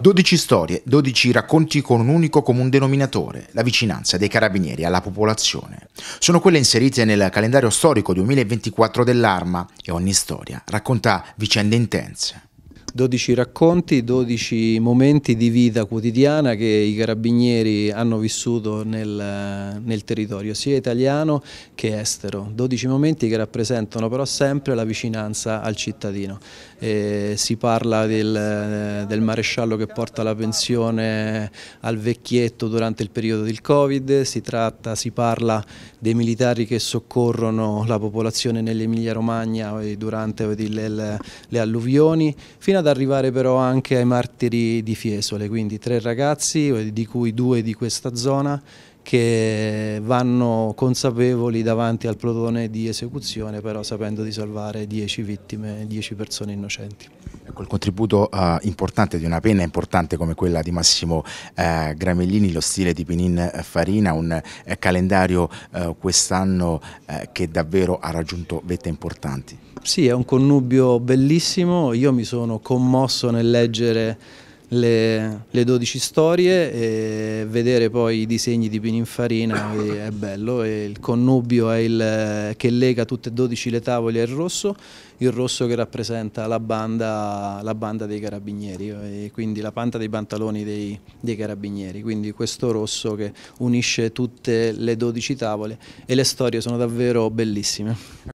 12 storie, 12 racconti con un unico comune denominatore, la vicinanza dei carabinieri alla popolazione. Sono quelle inserite nel calendario storico 2024 dell'Arma e ogni storia racconta vicende intense. 12 racconti, 12 momenti di vita quotidiana che i carabinieri hanno vissuto nel, nel territorio, sia italiano che estero. 12 momenti che rappresentano però sempre la vicinanza al cittadino. Eh, si parla del, del maresciallo che porta la pensione al vecchietto durante il periodo del Covid, si, tratta, si parla dei militari che soccorrono la popolazione nell'Emilia Romagna eh, durante le, le alluvioni, fino ad ad arrivare però anche ai martiri di Fiesole, quindi tre ragazzi, eh, di cui due di questa zona che vanno consapevoli davanti al plotone di esecuzione, però sapendo di salvare 10 vittime, 10 persone innocenti. Ecco, il contributo eh, importante di una penna importante come quella di Massimo eh, Gramellini, lo stile di Pinin eh, Farina, un eh, calendario eh, quest'anno eh, che davvero ha raggiunto vette importanti. Sì, è un connubio bellissimo, io mi sono commosso nel leggere le, le 12 storie e vedere poi i disegni di Pininfarina è bello il connubio è il, che lega tutte e 12 le tavole al rosso, il rosso che rappresenta la banda, la banda dei carabinieri quindi la panta dei pantaloni dei, dei, carabinieri, quindi questo rosso che unisce tutte le 12 tavole e le storie sono davvero bellissime.